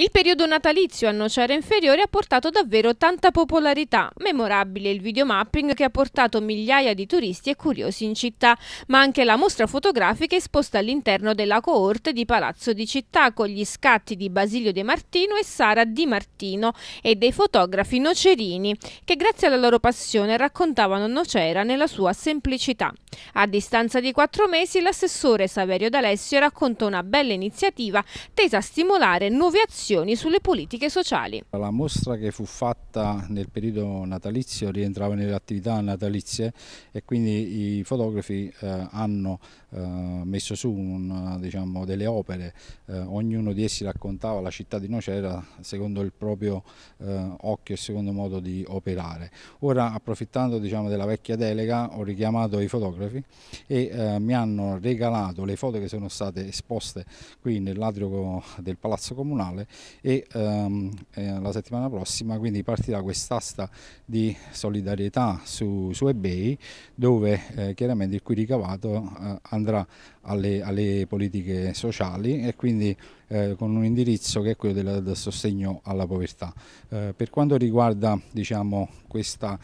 Il periodo natalizio a Nocera Inferiore ha portato davvero tanta popolarità, memorabile il videomapping che ha portato migliaia di turisti e curiosi in città, ma anche la mostra fotografica esposta all'interno della coorte di Palazzo di Città con gli scatti di Basilio De Martino e Sara Di Martino e dei fotografi nocerini che grazie alla loro passione raccontavano Nocera nella sua semplicità. A distanza di quattro mesi l'assessore Saverio D'Alessio racconta una bella iniziativa tesa a stimolare nuove azioni sulle politiche sociali. La mostra che fu fatta nel periodo natalizio rientrava nelle attività natalizie e quindi i fotografi eh, hanno eh, messo su un, diciamo, delle opere, eh, ognuno di essi raccontava la città di Nocera secondo il proprio eh, occhio e secondo modo di operare. Ora approfittando diciamo, della vecchia delega ho richiamato i fotografi fotografi e eh, mi hanno regalato le foto che sono state esposte qui nell'atrio del Palazzo Comunale e ehm, eh, la settimana prossima quindi partirà quest'asta di solidarietà su, su eBay dove eh, chiaramente il cui ricavato eh, andrà alle, alle, politiche sociali e quindi eh, con un indirizzo che è quello del, del sostegno alla povertà. Eh, per quanto riguarda diciamo, questa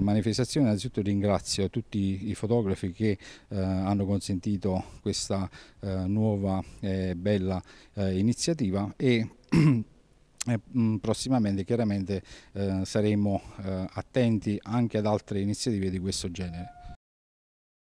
manifestazione innanzitutto ringrazio tutti i fotografi storici che eh, hanno consentito questa eh, nuova e eh, bella eh, iniziativa e mm, prossimamente chiaramente eh, saremo attenti anche ad altre iniziative di questo genere.